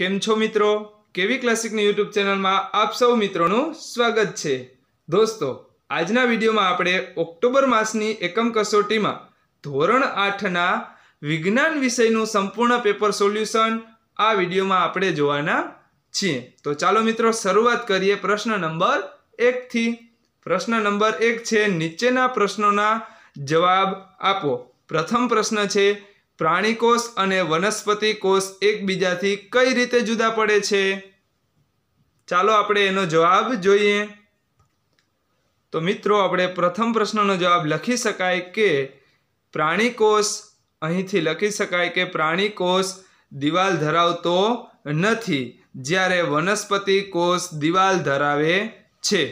કેમ છો મિત્રો કેવી ક્લાસિકની યુટ્યુબ ચેનલમાં આપ સૌ મિત્રોનું સ્વાગત છે દોસ્તો આજના વિડીયોમાં આપણે ઓક્ટોબર માસની એકમ કસોટીમાં ધોરણ આઠના વિજ્ઞાન વિષયનું સંપૂર્ણ પેપર સોલ્યુશન આ વિડીયોમાં આપણે જોવાના છીએ તો ચાલો મિત્રો શરૂઆત કરીએ પ્રશ્ન નંબર એકથી પ્રશ્ન નંબર એક છે નીચેના પ્રશ્નોના જવાબ આપો પ્રથમ પ્રશ્ન છે પ્રાણીકોષ અને વનસ્પતિ કોષ એકબીજાથી કઈ રીતે જુદા પડે છે ચાલો આપણે એનો જવાબ જોઈએ તો મિત્રો આપણે પ્રથમ પ્રશ્નનો જવાબ લખી શકાય કે પ્રાણીકોષ અહીંથી લખી શકાય કે પ્રાણીકોષ દિવાલ ધરાવતો નથી જ્યારે વનસ્પતિ કોષ દિવાલ ધરાવે છે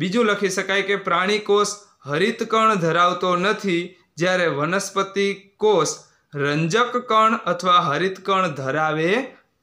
બીજું લખી શકાય કે પ્રાણીકોષ હરિતકણ ધરાવતો નથી જ્યારે વનસ્પતિ કોષ રંજક કણ અથવા હરિત કણ ધરાવે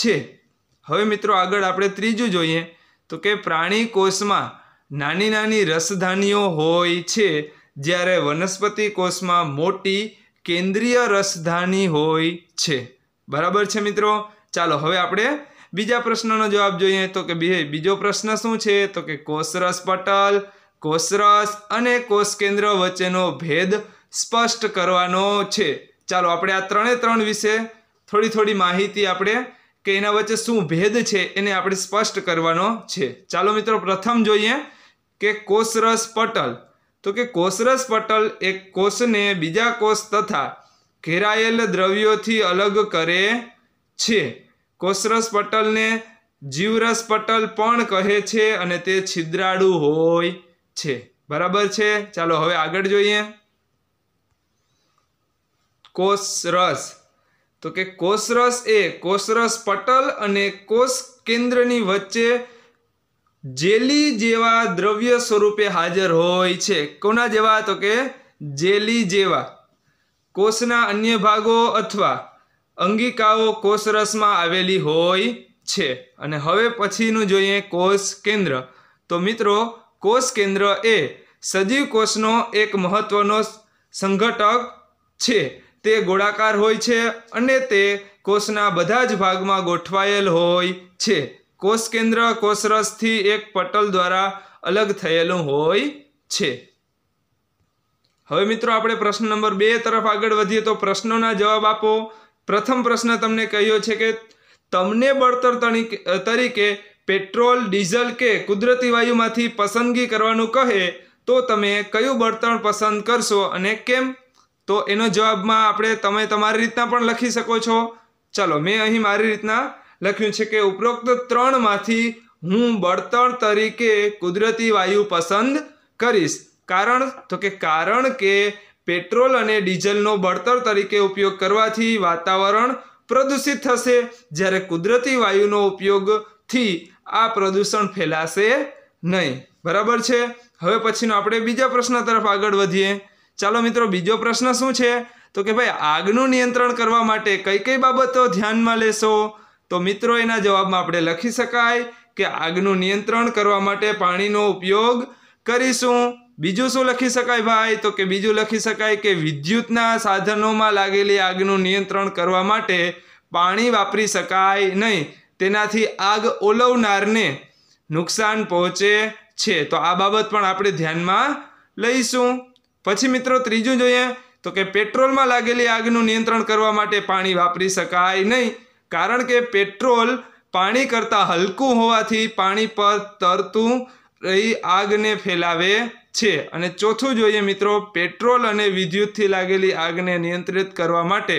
છે હવે મિત્રો આગળ આપણે ત્રીજું જોઈએ તો કે પ્રાણી કોષમાં નાની નાની રસધાનીઓ હોય છે જ્યારે વનસ્પતિ કોષમાં મોટી કેન્દ્રીય રસધાની હોય છે બરાબર છે મિત્રો ચાલો હવે આપણે બીજા પ્રશ્નનો જવાબ જોઈએ તો કે બીજો પ્રશ્ન શું છે તો કે કોષરસ પટલ કોષરસ અને કોષ કેન્દ્ર વચ્ચેનો ભેદ સ્પષ્ટ કરવાનો છે ચાલો આપણે આ ત્રણે ત્રણ વિશે થોડી થોડી માહિતી આપણે કે એના વચ્ચે શું ભેદ છે એને આપણે સ્પષ્ટ કરવાનો છે ચાલો મિત્રો પ્રથમ જોઈએ કે કોષરસ પટલ તો કે કોષરસ પટલ એક કોષને બીજા કોષ તથા ઘેરાયેલ દ્રવ્યોથી અલગ કરે છે કોષરસ પટલને જીવરસ પટલ પણ કહે છે અને તે છિદ્રાળુ હોય છે બરાબર છે ચાલો હવે આગળ જોઈએ કોષરસ તો કે કોષરસ એ કોષરસ પટલ અને કોષ કેન્દ્રની વચ્ચે જેલી જેવા દ્રવ્ય સ્વરૂપે હાજર હોય છે કોના જેવા તો કે જેલી જેવા કોષના અન્ય ભાગો અથવા અંગિકાઓ કોષરસમાં આવેલી હોય છે અને હવે પછીનું જોઈએ કોષ કેન્દ્ર તો મિત્રો કોષ કેન્દ્ર એ સજીવ કોષનો એક મહત્વનો સંઘટક છે તે ગોળાકાર હોય છે અને તે કોષના બધા જ ભાગમાં ગોઠવાયેલ હોય છે કોષ કેન્દ્ર કોષરસથી એક પટલ દ્વારા અલગ થયેલું હોય છે હવે મિત્રો આપણે પ્રશ્ન નંબર બે તરફ આગળ વધીએ તો પ્રશ્નોના જવાબ આપો પ્રથમ પ્રશ્ન તમને કહ્યો છે કે તમને બળતર તરીકે પેટ્રોલ ડીઝલ કે કુદરતી વાયુમાંથી પસંદગી કરવાનું કહે તો તમે કયું બળતણ પસંદ કરશો અને કેમ તો એનો જવાબમાં આપણે તમે તમારી રીતના પણ લખી શકો છો ચલો મેં અહીં મારી રીતના લખ્યું છે કે ઉપરોક્ત ત્રણમાંથી હું બળતણ તરીકે કુદરતી વાયુ પસંદ કરીશ કારણ તો કે કારણ કે પેટ્રોલ અને ડીઝલનો બળતર તરીકે ઉપયોગ કરવાથી વાતાવરણ પ્રદૂષિત થશે જ્યારે કુદરતી વાયુનો ઉપયોગથી આ પ્રદૂષણ ફેલાશે નહીં બરાબર છે હવે પછીનો આપણે બીજા પ્રશ્ન તરફ આગળ વધીએ ચાલો મિત્રો બીજો પ્રશ્ન શું છે તો કે ભાઈ આગનું નિયંત્રણ કરવા માટે કઈ કઈ બાબતો ધ્યાનમાં લેશો તો મિત્રો એના જવાબમાં આપણે લખી શકાય કે આગનું નિયંત્રણ કરવા માટે પાણીનો ઉપયોગ કરીશું બીજું શું લખી શકાય ભાઈ તો કે બીજું લખી શકાય કે વિદ્યુતના સાધનોમાં લાગેલી આગનું નિયંત્રણ કરવા માટે પાણી વાપરી શકાય નહીં તેનાથી આગ ઓલવનારને નુકસાન પહોંચે છે તો આ બાબત પણ આપણે ધ્યાનમાં લઈશું પછી મિત્રો ત્રીજું જોઈએ તો કે પેટ્રોલમાં લાગેલી આગનું નિયંત્રણ કરવા માટે પાણી વાપરી શકાય નહીં કારણ કે પેટ્રોલ પાણી કરતાં હલકું હોવાથી પાણી પર તરતું રહી આગને ફેલાવે છે અને ચોથું જોઈએ મિત્રો પેટ્રોલ અને વિદ્યુતથી લાગેલી આગને નિયંત્રિત કરવા માટે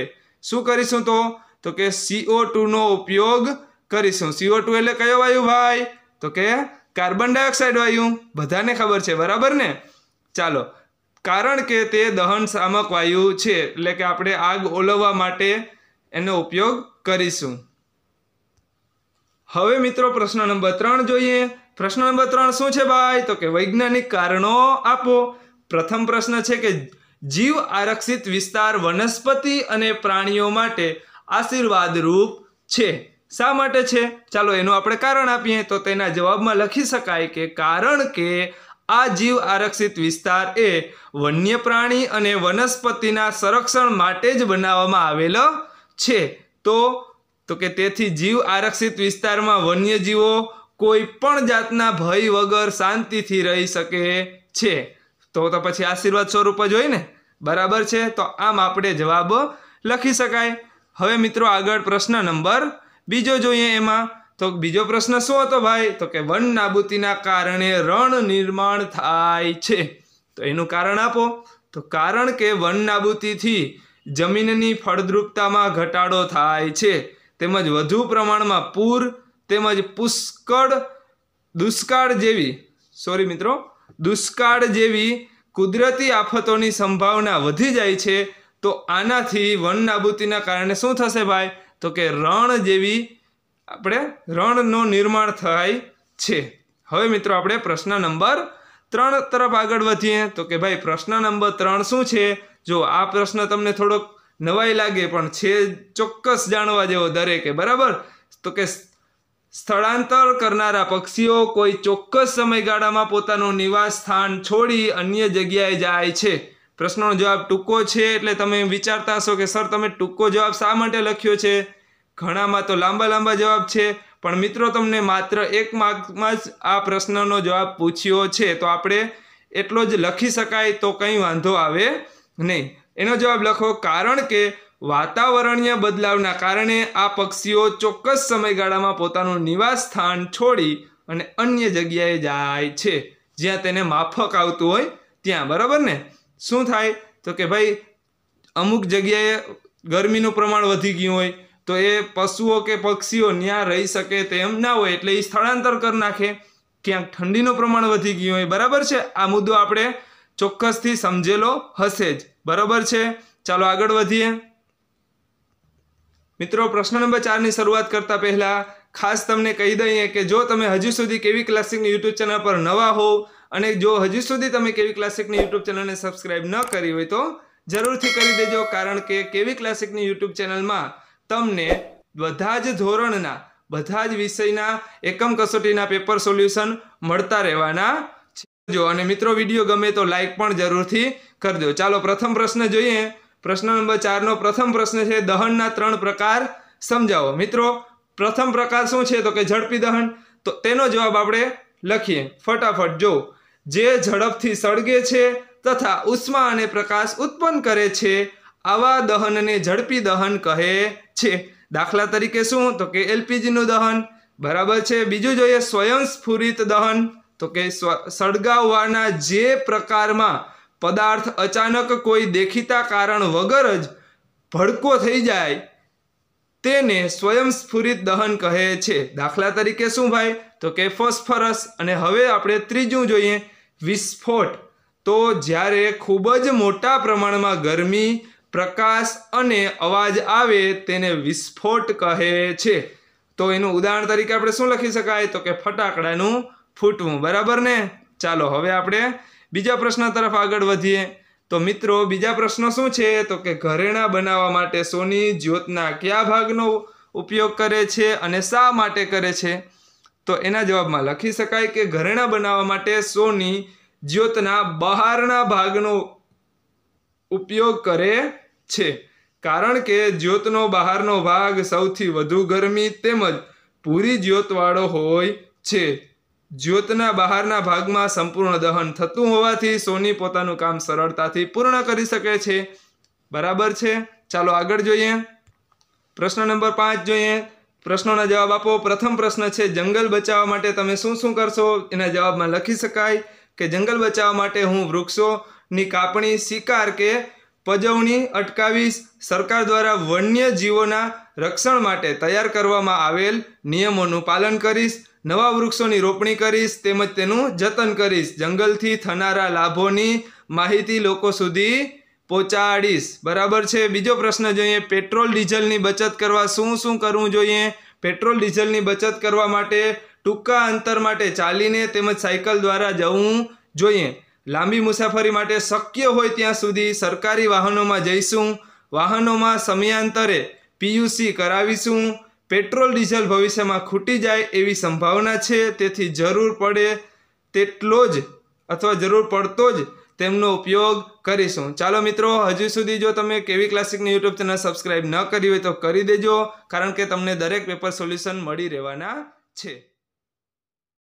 શું કરીશું તો તો કે સીઓ ટુનો ઉપયોગ કરીશું સીઓ ટુ એટલે કયો વાયુ ભાઈ તો કે કાર્બન ડાયોક્સાઇડ વાયુ બધાને ખબર છે બરાબર ને ચાલો કારણ કે તે દહન શામક વાયુ છે એટલે કે આપણે આગ ઓલવવા માટે એનો ઉપયોગ કરીશું હવે મિત્રો પ્રશ્ન નંબર ત્રણ જોઈએ પ્રશ્ન નંબર ત્રણ શું છે ભાઈ તો કે વૈજ્ઞાનિક કારણો આપો પ્રથમ પ્રશ્ન છે કે જીવ આરક્ષિત વિસ્તાર વનસ્પતિ અને પ્રાણીઓ માટે આશીર્વાદરૂપ છે શા માટે છે ચાલો એનું આપણે કારણ આપીએ તો તેના જવાબમાં લખી શકાય કે કારણ કે આ જીવ આરક્ષિત વિસ્તાર એ વન્ય પ્રાણી અને વનસ્પતિના સંરક્ષણ માટે જ બનાવવામાં આવેલો છે તો તો કે તેથી જીવ આરક્ષિત વિસ્તારમાં વન્યજીવો કોઈ પણ જાતના ભય વગર શાંતિથી રહી શકે છે તો તો પછી આશીર્વાદ સ્વરૂપ જ હોય ને બરાબર છે તો આમ આપણે જવાબ લખી શકાય હવે મિત્રો આગળ પ્રશ્ન નંબર બીજો જોઈએ એમાં તો બીજો પ્રશ્ન શું હતો ભાઈ તો કે વન નાબૂદીના કારણે રણ નિર્માણ થાય છે તો એનું કારણ આપો તો કારણ કે વન નાબૂદીથી જમીનની ફળદ્રુપતામાં ઘટાડો થાય છે તેમજ વધુ પ્રમાણમાં પૂર તેમજ પુષ્કળ દુષ્કાળ જેવી સોરી મિત્રો દુષ્કાળ જેવી કુદરતી આફતોની સંભાવના વધી જાય છે તો આનાથી વન નાબૂદીના કારણે શું થશે ભાઈ તો કે રણ જેવી આપણે રણનું નિર્માણ થાય છે હવે મિત્રો આપણે પ્રશ્ન નંબર ત્રણ તરફ આગળ વધીએ તો કે ભાઈ પ્રશ્ન નંબર ત્રણ શું છે જો આ પ્રશ્ન તમને થોડોક નવાઈ લાગે પણ છે ચોક્કસ જાણવા જેવો દરેકે બરાબર તો કે સ્થળાંતર કરનારા પક્ષીઓ કોઈ ચોક્કસ સમયગાળામાં પોતાનું નિવાસ સ્થાન છોડી અન્ય જગ્યાએ જાય છે પ્રશ્નનો જવાબ ટૂંકો છે એટલે તમે વિચારતા હશો કે સર તમે ટૂંકો જવાબ શા માટે લખ્યો છે ઘણામાં તો લાંબા લાંબા જવાબ છે પણ મિત્રો તમને માત્ર એક માર્કમાં જ આ પ્રશ્નનો જવાબ પૂછ્યો છે તો આપણે એટલો જ લખી શકાય તો કંઈ વાંધો આવે નહીં એનો જવાબ લખો કારણ કે વાતાવરણીય બદલાવના કારણે આ પક્ષીઓ ચોક્કસ સમયગાળામાં પોતાનું નિવાસ સ્થાન છોડી અને અન્ય જગ્યાએ જાય છે જ્યાં તેને માફક આવતું હોય ત્યાં બરાબર ને શું થાય તો કે ભાઈ અમુક જગ્યાએ ગરમીનું પ્રમાણ વધી ગયું હોય તો એ પશુઓ કે પક્ષીઓ ત્યાં રહી શકે તેમ ના હોય એટલે એ સ્થળાંતર કરી નાખે ક્યાંક ઠંડીનું પ્રમાણ વધી ગયું હોય બરાબર છે આ મુદ્દો આપણે ચોક્કસથી સમજેલો હશે જ બરાબર છે ચાલો આગળ વધીએ મિત્રો પ્રશ્ન નંબર ચારની શરૂઆત કરતા પહેલાં ખાસ તમને કહી દઈએ કે જો તમે હજુ સુધી કેવી ક્લાસિકની યુટ્યુબ ચેનલ પર નવા હોવ અને જો હજુ સુધી તમે કેવી ક્લાસિકની યુટ્યુબ ચેનલને સબસ્ક્રાઈબ ન કરી હોય તો જરૂરથી કરી દેજો કારણ કે કેવી ક્લાસિકની યુટ્યુબ ચેનલમાં તમને બધા જ ધોરણના બધા જ વિષયના એકમ કસોટીના પેપર સોલ્યુશન મળતા રહેવાના છે જો અને મિત્રો વિડીયો ગમે તો લાઈક પણ જરૂરથી કરજો ચાલો પ્રથમ પ્રશ્ન જોઈએ પ્રશ્ન નંબર ચારનો પ્રથમ પ્રશ્ન છે દહનના ત્રણ પ્રકાર સમજાવો મિત્રો પ્રથમ પ્રકાર શું છે તો કે ઝડપી દહન તો તેનો જવાબ આપણે લખીએ ફટાફટ જો જે ઝડપથી સળગે છે તથા ઉષ્મા અને પ્રકાશ ઉત્પન્ન કરે છે આવા દહનને ઝડપી દહન કહે છે દાખલા તરીકે શું તો કે એલપીજીનું દહન બરાબર છે બીજું જોઈએ સ્વયંસ્ફુરિત દહન તો કે સળગાવવાના જે પ્રકારમાં પદાર્થ અચાનક કોઈ દેખીતા કારણ વગર જ ભડકો થઈ જાય તેને સ્વયંસ્ફુરિત દહન કહે છે દાખલા તરીકે શું ભાઈ તો કે ફોસ્ફરસ અને હવે આપણે ત્રીજું જોઈએ વિસ્ફોટ તો જ્યારે ખૂબ જ મોટા પ્રમાણમાં ગરમી પ્રકાશ અને અવાજ આવે તેને વિસ્ફોટ કહે છે તો એનું ઉદાહરણ તરીકે આપણે શું લખી શકાય તો કે ફટાકડાનું ફૂટવું બરાબર ને ચાલો હવે આપણે બીજા પ્રશ્ન તરફ આગળ વધીએ તો મિત્રો બીજા પ્રશ્ન શું છે તો કે ઘરેણા બનાવવા માટે સોની જ્યોતના કયા ભાગનો ઉપયોગ કરે છે અને શા માટે કરે છે તો એના જવાબમાં લખી શકાય કે ઘરેણા બનાવવા માટે સોની જ્યોતના બહારના ભાગનો ઉપયોગ કરે છે કારણ કે જ્યોતનો બહારનો ભાગ સૌથી વધુ ગરમી તેમજ પૂરી જ્યોતવાળો હોય છે જ્યોતના બહારના ભાગમાં સંપૂર્ણ દહન થતું હોવાથી સોની પોતાનું કામ સરળતાથી પૂર્ણ કરી શકે છે બરાબર છે ચાલો આગળ જોઈએ પ્રશ્ન નંબર પાંચ જોઈએ પ્રશ્નોના જવાબ આપો પ્રથમ પ્રશ્ન છે જંગલ બચાવવા માટે તમે શું શું કરશો એના જવાબમાં લખી શકાય કે જંગલ બચાવવા માટે હું વૃક્ષોની કાપણી શિકાર કે પજવણી અટકાવી સરકાર દ્વારા વન્ય જીવોના રક્ષણ માટે તૈયાર કરવામાં આવેલ નિયમોનું પાલન કરીશ નવા વૃક્ષોની રોપણી કરીશ તેમજ તેનું જતન કરીશ જંગલથી થનારા લાભોની માહિતી લોકો સુધી પહોંચાડીશ બરાબર છે બીજો પ્રશ્ન જોઈએ પેટ્રોલ ડીઝલની બચત કરવા શું શું કરવું જોઈએ પેટ્રોલ ડીઝલની બચત કરવા માટે ટૂંકા અંતર માટે ચાલીને તેમજ સાયકલ દ્વારા જવું જોઈએ લાંબી મુસાફરી માટે શક્ય હોય ત્યાં સુધી સરકારી વાહનોમાં જઈશું વાહનોમાં સમયાંતરે પીયુસી કરાવીશું પેટ્રોલ ડીઝલ ભવિષ્યમાં ખૂટી જાય એવી સંભાવના છે તેથી જરૂર પડે તેટલો જ અથવા જરૂર પડતો જ તેમનો ઉપયોગ કરીશું ચાલો મિત્રો હજુ સુધી જો તમે કેવી ક્લાસિકની યુટ્યુબ ચેનલ સબસ્ક્રાઈબ ન કરી હોય તો કરી દેજો કારણ કે તમને દરેક પેપર સોલ્યુશન મળી રહેવાના છે